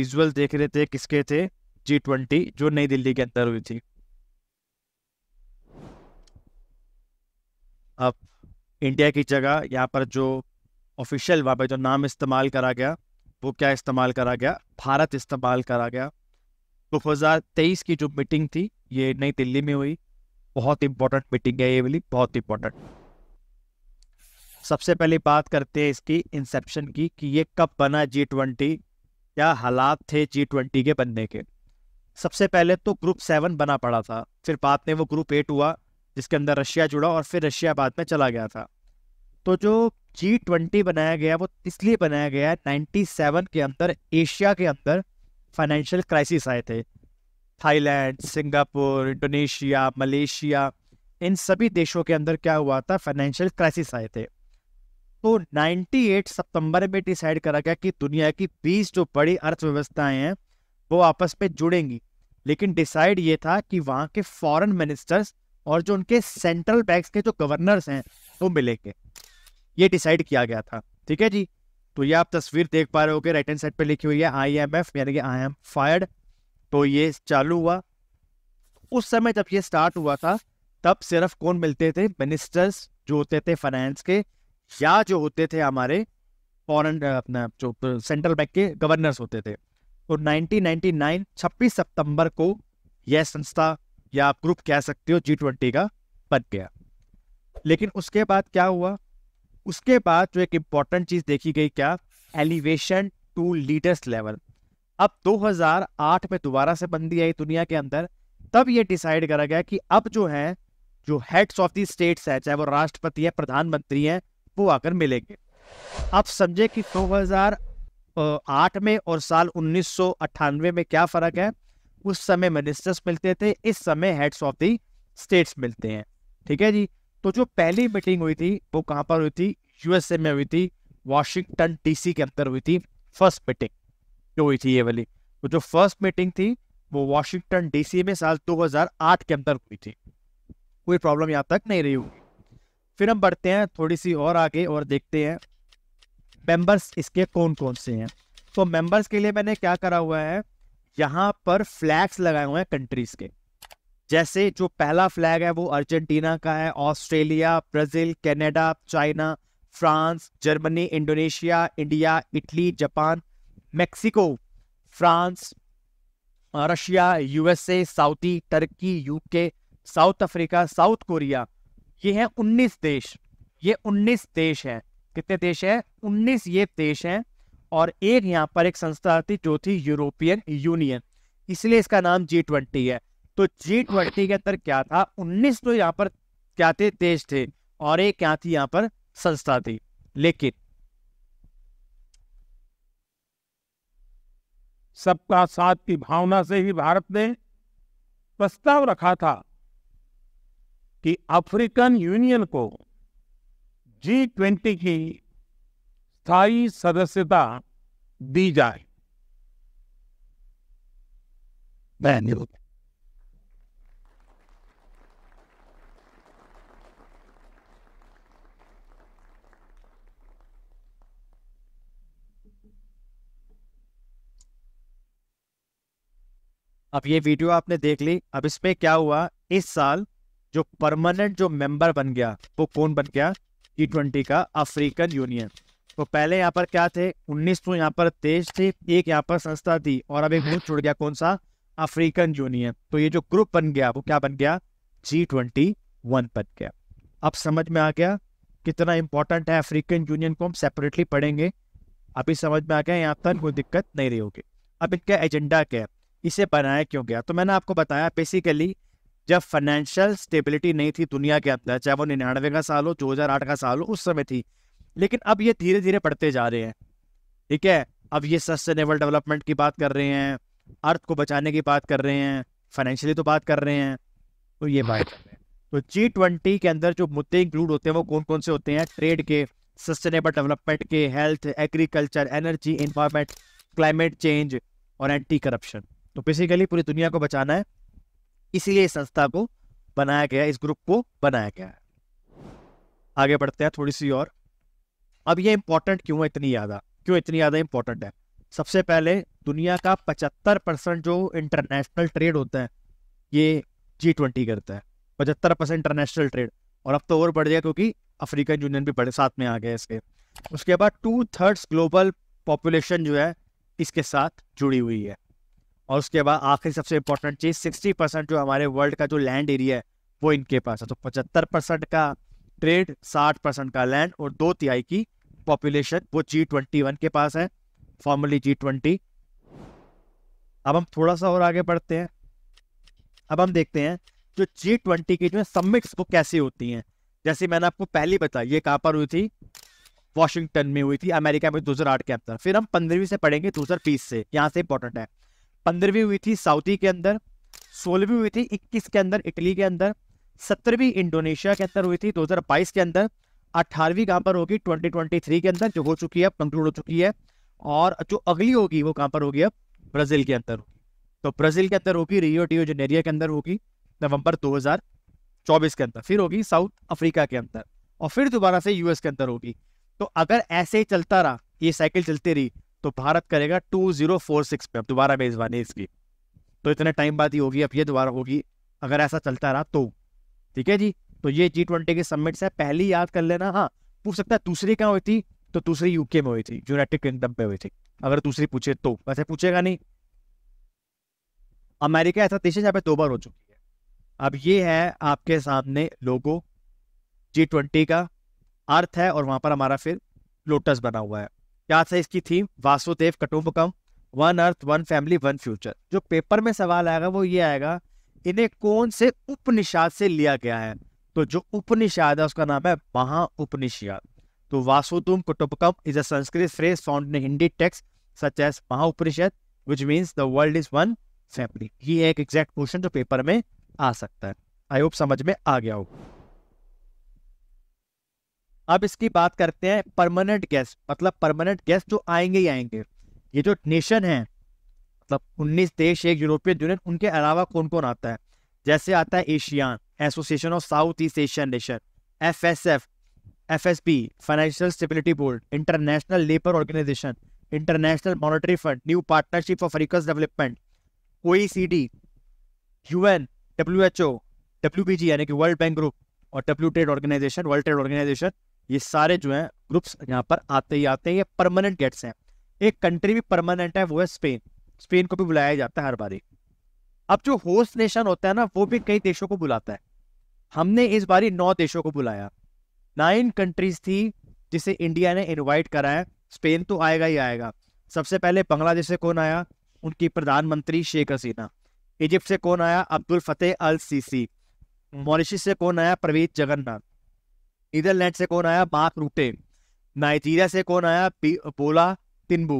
visual देख रहे थे किसके थे जी ट्वेंटी जो नई दिल्ली के अंदर हुई थी अब इंडिया की जगह यहाँ पर जो ऑफिशियल वहाँ पर जो नाम इस्तेमाल करा गया वो क्या इस्तेमाल करा गया भारत इस्तेमाल करा गया 2023 तो की जो मीटिंग थी ये नई दिल्ली में हुई बहुत इंपॉर्टेंट मीटिंग है ये वाली बहुत इंपॉर्टेंट सबसे पहले बात करते हैं इसकी इंसेप्शन की कि ये कब बना जी ट्वेंटी क्या हालात थे जी ट्वेंटी के बनने के सबसे पहले तो ग्रुप सेवन बना पड़ा था फिर बाद में वो ग्रुप एट हुआ जिसके अंदर रशिया जुड़ा और फिर रशिया बाद में चला गया था तो जो जी ट्वेंटी बनाया गया वो इसलिए बनाया गया नाइन्टी सेवन के अंदर एशिया के अंदर फाइनेंशियल क्राइसिस आए थे थाईलैंड सिंगापुर इंडोनेशिया मलेशिया इन सभी देशों के अंदर क्या हुआ था फाइनेंशियल क्राइसिस आए थे तो 98 सितंबर में डिसाइड करा गया कि दुनिया की 20 जो बड़ी अर्थव्यवस्थाएं हैं वो आपस में जुड़ेंगी लेकिन डिसाइड ये था कि वहाँ के फॉरेन मिनिस्टर्स और जो उनके सेंट्रल बैंक के जो गवर्नर्स हैं वो तो मिलेंगे ये डिसाइड किया गया था ठीक है जी तो ये आप तस्वीर देख पा रहे हो होगे राइट एंड साइड पर लिखी हुई है आई एम एफ यानी कि आई एम फायर्ड तो ये चालू हुआ उस समय जब ये स्टार्ट हुआ था तब सिर्फ कौन मिलते थे मिनिस्टर्स जो होते थे फाइनेंस के या जो होते थे हमारे फॉरन अपना जो सेंट्रल बैंक के गवर्नर्स होते थे तो 1999 26 सितंबर को यह संस्था या आप ग्रुप कह सकते हो जी ट्वेंटी का बन गया लेकिन उसके बाद क्या हुआ उसके बाद जो एक इम्पॉर्टेंट चीज़ देखी गई क्या एलिवेशन टू लीडर्स लेवल अब 2008 में दोबारा से बंदी आई दुनिया के अंदर तब ये डिसाइड करा गया कि अब जो है जो हेड्स ऑफ दी स्टेट्स है चाहे वो राष्ट्रपति है प्रधानमंत्री है आपको आकर मिलेंगे आप समझे कि 2008 में और साल उन्नीस में क्या फर्क है उस समय मिनिस्टर्स मिलते थे इस समय हेड्स ऑफ दी स्टेट्स मिलते हैं ठीक है जी तो जो पहली मीटिंग हुई थी वो कहां पर हुई थी यूएसए में हुई थी वॉशिंगटन डीसी के अंदर हुई थी फर्स्ट मीटिंग जो हुई थी ये वाली तो जो फर्स्ट मीटिंग थी वो वॉशिंगटन डीसी में साल 2008 के अंदर हुई थी कोई प्रॉब्लम यहां तक नहीं रही होगी फिर हम बढ़ते हैं थोड़ी सी और आगे और देखते हैं मेंबर्स इसके कौन कौन से हैं तो मेंबर्स के लिए मैंने क्या करा हुआ है यहाँ पर फ्लैग्स लगाए हुए हैं कंट्रीज के जैसे जो पहला फ्लैग है वो अर्जेंटीना का है Australia Brazil Canada China France Germany Indonesia India Italy Japan Mexico France Russia USA Saudi Turkey UK South Africa South Korea ये है उन्नीस देश ये उन्नीस देश है कितने देश है उन्नीस ये देश है और एक यहाँ पर एक संस्था थी जो थी यूरोपियन यूनियन इसलिए इसका नाम जी ट्वेंटी है तो जी ट्वेंटी के अंदर क्या था उन्नीस तो यहाँ पर क्या थे देश थे और एक क्या थी यहाँ पर संस्था थी लेकिन सबका साथ की भावना से ही भारत ने प्रस्ताव रखा था कि अफ्रीकन यूनियन को जी ट्वेंटी की स्थायी सदस्यता दी जाए धन्यवाद अब ये वीडियो आपने देख ली अब इसमें क्या हुआ इस साल जो परमानेंट जो मेंबर बन गया वो कौन बन गया टी ट्वेंटी का अफ्रीकन यूनियन तो पहले यहाँ पर क्या थे उन्नीस सौ यहाँ पर देश थे एक यहाँ पर संस्था थी और अब एक ग्रुप छोड़ गया कौन सा अफ्रीकन यूनियन तो ये जो ग्रुप बन गया वो क्या बन गया जी ट्वेंटी वन बन गया अब समझ में आ गया कितना इंपॉर्टेंट है अफ्रीकन यूनियन को हम सेपरेटली पढ़ेंगे अभी समझ में आ गया यहाँ तक कोई दिक्कत नहीं रही होगी अब इनका एजेंडा क्या है इसे बनाया क्यों गया तो मैंने आपको बताया बेसिकली जब फाइनेंशियल स्टेबिलिटी नहीं थी दुनिया के अंदर चाहे वो निन्यानवे का साल हो दो का साल हो उस समय थी लेकिन अब ये धीरे धीरे बढ़ते जा रहे हैं ठीक है अब ये सस्टेनेबल डेवलपमेंट की बात कर रहे हैं अर्थ को बचाने की बात कर रहे हैं फाइनेंशियली तो बात कर रहे हैं तो ये बात कर रहे हैं तो जी ट्वेंटी के अंदर जो मुद्दे इंक्लूड होते हैं वो कौन कौन से होते हैं ट्रेड के सस्टेनेबल डेवलपमेंट के health agriculture energy environment climate change और एंटी करप्शन तो बेसिकली पूरी दुनिया को बचाना है इसीलिए इस संस्था को बनाया गया इस ग्रुप को बनाया गया है आगे बढ़ते हैं थोड़ी सी और अब ये इंपॉर्टेंट क्यों है इतनी ज़्यादा क्यों इतनी ज़्यादा इंपॉर्टेंट है सबसे पहले दुनिया का पचहत्तर परसेंट जो इंटरनेशनल ट्रेड होता है ये जी ट्वेंटी करता है पचहत्तर परसेंट इंटरनेशनल ट्रेड और अब तो और बढ़ गया क्योंकि अफ्रीकन यूनियन भी बड़े साथ में आ गए इसके उसके बाद टू थर्ड्स ग्लोबल पॉपुलेशन जो है इसके साथ जुड़ी हुई है और उसके बाद आखिरी सबसे इंपॉर्टेंट चीज़ सिक्सटी परसेंट जो हमारे वर्ल्ड का जो लैंड एरिया है वो इनके पास है तो पचहत्तर परसेंट का ट्रेड साठ परसेंट का लैंड और दो तिहाई की पॉपुलेशन वो जी ट्वेंटी वन के पास है फॉर्मली जी ट्वेंटी अब हम थोड़ा सा और आगे बढ़ते हैं अब हम देखते हैं जो जी ट्वेंटी की जो है सबमिट्स वो कैसे होती हैं जैसे मैंने आपको पहले बताया ये कहाँ पर हुई थी वॉशिंगटन में हुई थी अमेरिका में दो हज़ार आठ के अंदर फिर हम पंद्रहवीं से पढ़ेंगे दो हज़ार बीस से यहाँ से इंपॉर्टेंट है पंद्रहवीं हुई थी साउथी के अंदर सोलहवीं हुई थी इक्कीस के अंदर इटली के अंदर सत्रहवीं इंडोनेशिया के अंदर हुई थी बाईस के अंदर अठारहवीं कहां पर होगी 2023 के अंदर जो हो चुकी है कंक्लूड हो चुकी है और जो अगली होगी वो कहाँ पर होगी अब ब्राजील के अंदर होगी तो ब्राजील के अंदर होगी रियो डियो जेनेरिया के अंदर होगी नवंबर 2024 के अंदर फिर होगी साउथ अफ्रीका के अंदर और फिर दोबारा से यूएस के अंदर होगी तो अगर ऐसे ही चलता रहा ये साइकिल चलती रही तो भारत करेगा टू जीरो फोर सिक्स पे अब दोबारा मेजबानी इसकी तो इतने टाइम बाद ही होगी अब ये दोबारा होगी अगर ऐसा चलता रहा तो ठीक है जी तो ये जी ट्वेंटी के सबमिट्स से पहली याद कर लेना हाँ पूछ सकता है दूसरी कहाँ हुई थी तो दूसरी यूके में हुई थी यूनाइटेड किंगडम में हुई थी अगर दूसरी पूछे तो वैसे पूछेगा नहीं अमेरिका ऐसा देश है जहाँ पे दो बार हो चुकी है अब ये है आपके सामने लोगो जी ट्वेंटी का अर्थ है और वहां पर हमारा फिर लोटस बना हुआ है क्या था इसकी थीम वासुदेव कटुम्बकम one earth one family one future जो पेपर में सवाल आएगा वो ये आएगा इन्हें कौन से उपनिषाद से लिया गया है तो जो उपनिषाद है उसका नाम है महा उपनिषद तो Vasudhaiva Kutumbakam is a Sanskrit phrase found in Hindi text such as Maha Upanishad which means the world is one family ये एक एग्जैक्ट क्वेश्चन जो पेपर में आ सकता है आई होप समझ में आ गया हो अब इसकी बात करते हैं परमानेंट गेस्ट मतलब परमानेंट गेस्ट जो आएंगे ही आएंगे ये जो नेशन है मतलब 19 देश एक यूरोपियन यूनियन उनके अलावा कौन कौन आता है जैसे आता है ASEAN association of South East Asian nation F S F F S B financial stability board international labour organisation international monetary fund new partnership for Africa's development O E C D U N W H O W B G यानी कि world bank group और W trade organisation world trade organisation ये सारे जो है groups यहाँ पर आते ही आते हैं ये परमानेंट गेट्स हैं एक कंट्री भी परमानेंट है वो है स्पेन स्पेन को भी बुलाया जाता है हर बारी अब जो होस्ट नेशन होता है ना वो भी कई देशों को बुलाता है हमने इस बारी नौ देशों को बुलाया नाइन कंट्रीज थी जिसे इंडिया ने इनवाइट करा है स्पेन तो आएगा ही आएगा सबसे पहले बांग्लादेश से कौन आया उनकी प्रधानमंत्री शेख हसीना इजिप्ट से कौन आया Abdel Fattah al Sisi Mauritius से कौन आया प्रवीत जगन्नाथ नीदरलैंड से कौन आया मार्क रूटे नाइजीरिया से कौन आया पोला तिनबू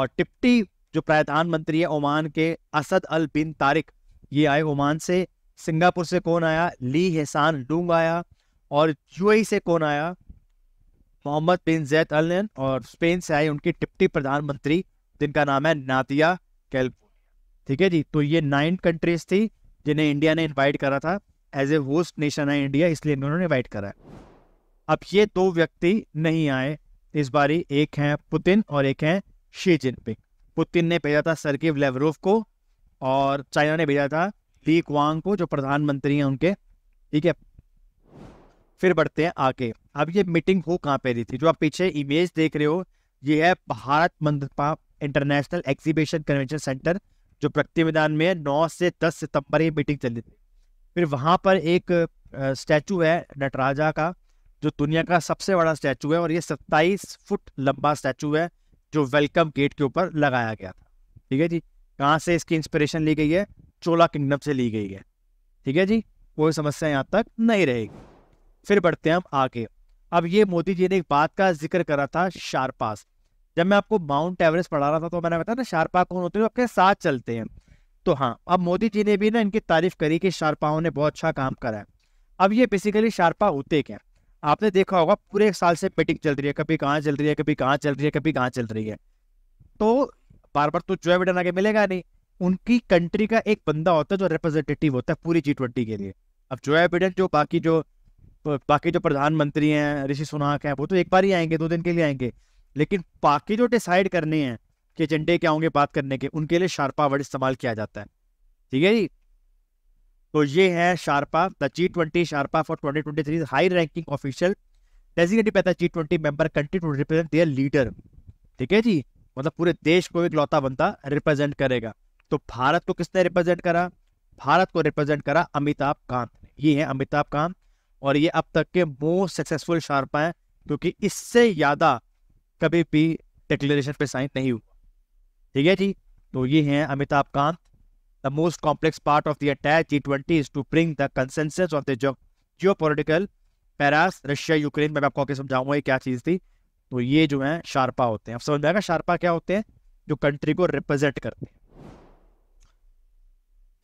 और टिप्टी जो प्रधानमंत्री है ओमान के असद अल बिन तारिक ये आए ओमान से सिंगापुर से कौन आया ली हेसान लूंग आया और यूएई से कौन आया मोहम्मद बिन जैद अल और स्पेन से आए उनकी डिप्टी प्रधानमंत्री जिनका नाम है नातिया कैलिफोर्निया ठीक है जी तो ये नाइन कंट्रीज थी जिन्हें इंडिया ने इन्वाइट करा था एज ए होस्ट नेशन है इंडिया इसलिए इन्होंने इन्वाइट करा है अब ये दो व्यक्ति नहीं आए इस बारी एक हैं पुतिन और एक हैं शी जिनपिंग पुतिन ने भेजा था सरगेव लेवरोव को और चाइना ने भेजा था ली क्वांग को जो प्रधानमंत्री हैं उनके ठीक है फिर बढ़ते हैं आगे अब ये मीटिंग हो कहाँ पे रही थी जो आप पीछे इमेज देख रहे हो ये है Bharat Mandapam international exhibition convention centre जो प्रगति मैदान में नौ से दस सितंबर ये मीटिंग चली थी फिर वहाँ पर एक स्टैचू है नटराजा का जो दुनिया का सबसे बड़ा स्टैचू है और ये सत्ताईस फुट लंबा स्टैचू है जो वेलकम गेट के ऊपर लगाया गया था ठीक है जी कहाँ से इसकी इंस्पिरेशन ली गई है चोला किंगडम से ली गई है ठीक है जी कोई समस्या यहाँ तक नहीं रहेगी फिर बढ़ते हैं हम आगे अब ये मोदी जी ने एक बात का जिक्र करा था शारपास जब मैं आपको माउंट एवरेस्ट पढ़ा रहा था तो मैंने बताया ना शारपा कौन होते हैं आपके साथ चलते हैं तो हाँ अब मोदी जी ने भी ना इनकी तारीफ करी कि शारपाओं ने बहुत अच्छा काम करा है अब ये बेसिकली शारपा होते क्या आपने देखा होगा पूरे एक साल से पेटिंग चल रही है कभी कहाँ चल रही है कभी कहाँ चल रही है कभी कहाँ चल रही है तो बार बार तो जो बिडन आगे मिलेगा नहीं उनकी कंट्री का एक बंदा होता है जो रिप्रेजेंटेटिव होता है पूरी जी ट्वेंटी के लिए अब जो बिडन जो बाकी जो बाकी जो प्रधानमंत्री हैं ऋषि सुनाक हैं वो तो एक बार ही आएंगे दो दिन के लिए आएंगे लेकिन बाकी जो डिसाइड करने हैं कि एजेंडे क्या होंगे बात करने के उनके लिए शार्पा वर्ड इस्तेमाल किया जाता है ठीक है जी तो ये है sherpa the G twenty sherpa for twenty twenty three high ranking official designated by G twenty member country to represent their leader ठीक है जी मतलब पूरे देश को एक लौता बनता रिप्रेजेंट करेगा तो भारत को किसने रिप्रेजेंट करा भारत को रिप्रेजेंट करा अमिताभ कांत ने ये है अमिताभ कांत और ये अब तक के मोस्ट सक्सेसफुल शार्पा है क्योंकि इससे ज़्यादा कभी भी डिक्लेरेशन पे साइन नहीं हुआ ठीक है जी तो ये हैं Amitabh Kant the most complex part of the entire G20 is to bring the consensus of the geo geopolitical paras Russia Ukraine मैं आपको आगे समझाऊंगा ये क्या चीज़ थी तो ये जो है शार्पा होते हैं आप समझ में आएगा शार्पा क्या होते हैं जो कंट्री को रिप्रेजेंट करते हैं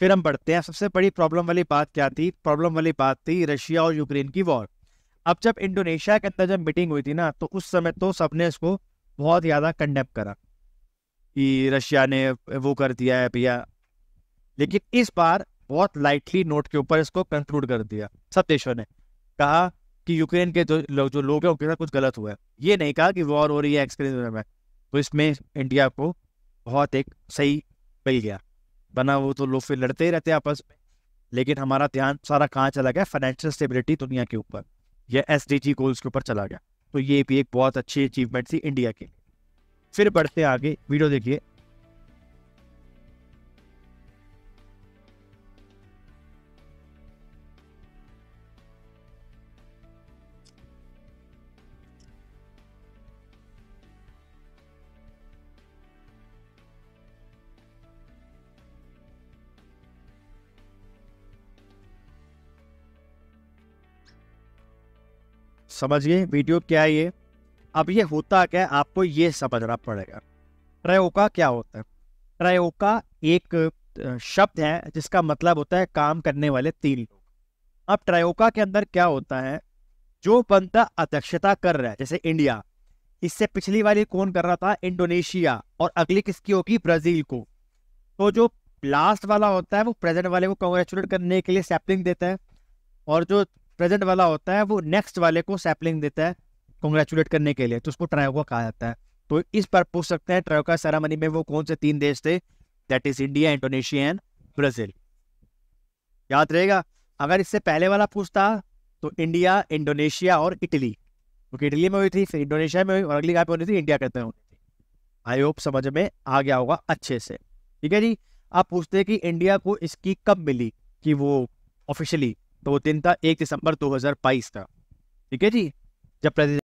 फिर हम बढ़ते हैं सबसे बड़ी प्रॉब्लम वाली बात क्या थी प्रॉब्लम वाली बात थी रशिया और यूक्रेन की वॉर अब जब इंडोनेशिया के अंदर जब मीटिंग हुई थी ना तो उस समय तो सबने इसको बहुत ज़्यादा कंडेप करा कि रशिया ने वो कर दिया है भैया लेकिन इस बार बहुत लाइटली नोट के ऊपर इसको कंक्लूड कर दिया सब देशों ने कहा कि यूक्रेन के जो लो, जो लोग हैं उनके साथ कुछ गलत हुआ है ये नहीं कहा कि वॉर हो रही है एक्सक्रेस में तो इसमें इंडिया को बहुत एक सही मिल गया बना वो तो लोग फिर लड़ते ही रहते हैं आपस में लेकिन हमारा ध्यान सारा कहाँ चला गया फाइनेंशियल स्टेबिलिटी दुनिया के ऊपर या एस गोल्स के ऊपर चला गया तो ये भी एक बहुत अच्छी अचीवमेंट थी इंडिया के लिए फिर बढ़ते आगे वीडियो देखिए समझ गए वीडियो क्या है ये अब ये होता क्या है आपको ये समझना पड़ेगा ट्रयोका क्या होता है ट्रयोका एक शब्द है जिसका मतलब होता है काम करने वाले तीन लोग अब ट्रयोका के अंदर क्या होता है जो बनता अध्यक्षता कर रहा है जैसे इंडिया इससे पिछली वाली कौन कर रहा था इंडोनेशिया और अगली किसकी होगी ब्राजील को तो जो लास्ट वाला होता है वो प्रेजेंट वाले को कॉन्ग्रेचुलेट करने के लिए सैपलिंग देता है और जो प्रेजेंट वाला होता है वो नेक्स्ट वाले को सैपलिंग देता है कॉन्ग्रेचुलेट करने के लिए तो उसको ट्रायोगा कहा जाता है तो इस पर पूछ सकते हैं ट्रायोका सेरामनी में वो कौन से तीन देश थे that is India Indonesia and Brazil याद रहेगा अगर इससे पहले वाला पूछता तो इंडिया इंडोनेशिया और इटली क्योंकि तो इटली में हुई थी फिर इंडोनेशिया में हुई और अगली कहाँ पे होनी थी इंडिया कहते हैं आई होप समझ में आ गया होगा अच्छे से ठीक है जी आप पूछते हैं कि इंडिया को इसकी कब मिली कि वो ऑफिशियली तो वो दिन था एक दिसंबर दो हजार बाईस का ठीक है जी जब प्रेसिडेंट